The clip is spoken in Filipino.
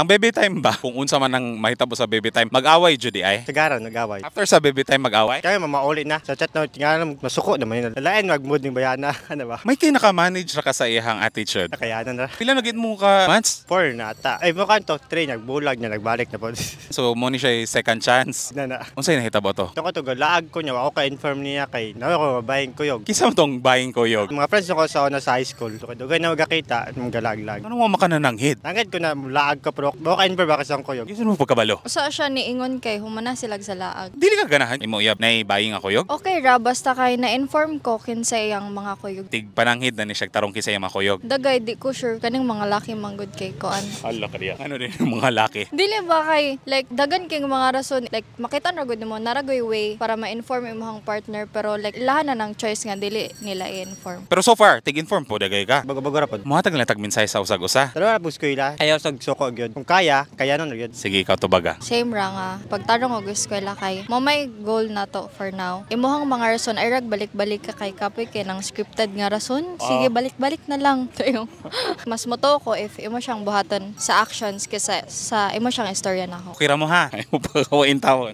Ang baby time ba? Kung unsa man ang mahitabo sa baby time, mag-away jud di ay. Tigaran nag-away. After sa baby time mag-away. Kaya mamauli na sa chat na tingalan masuko naman yun. Lain wag mood ning bayana, ano ba? May kay naka-manage ra ka sa iyang attitude. Kaya na ra. Pila na gid mo ka months? Four na ata. Ay mo kanto three nagbulag na nagbalik na pod. so mo ni siya second chance. Na na. Unsay nahitabo to? Tungod to galaag ko niya ako ka inform niya kay na ko buying kuyog. Kisa mo tong buying yog. Mga friends ko sa una ano, sa high school. Dugay na magakita, mga galaglag. Ano mo makananang hit? Nangid ko na laag ka pro Dok, dok kain pa ba kasang kuyog? Gisan mo pagkabalo? So siya Ingon kay humana sila sa laag. Dili ka ganahan imo iyab na ibaying nga kuyog? Okay ra basta kay na-inform ko kinsa iyang mga kuyog. Tig pananghid na ni siya tarong kinsa iyang mga kuyog. Dagay di ko sure kaning mga laki manggod kay koan. Hala ka diya. Ano din mga laki? Dili ba kay like dagan kay mga rason like makita na gud nimo naragoy way para ma-inform imong partner pero like lahan na ng choice nga dili nila i-inform. Pero so far, tig-inform po dagay ka. Bago-bago ra pod. Muhatag lang tag mensahe sa usag usa. Pero ra pus ko ila. Ayaw sag soko gyud kung kaya, kaya nun yun. Sige, ikaw tubaga. Same ra nga. Pagtarong og eskwela kay, mo may goal na to for now. Imuhang mga rason ay rag balik-balik ka kay kapoy kay nang scripted nga rason. Ah. Sige, uh, balik-balik na lang. Tayo. Mas moto ko if imo siyang buhaton sa actions kaysa sa imo siyang istorya na nako. Kira mo ha. Imo pa kawain tawon.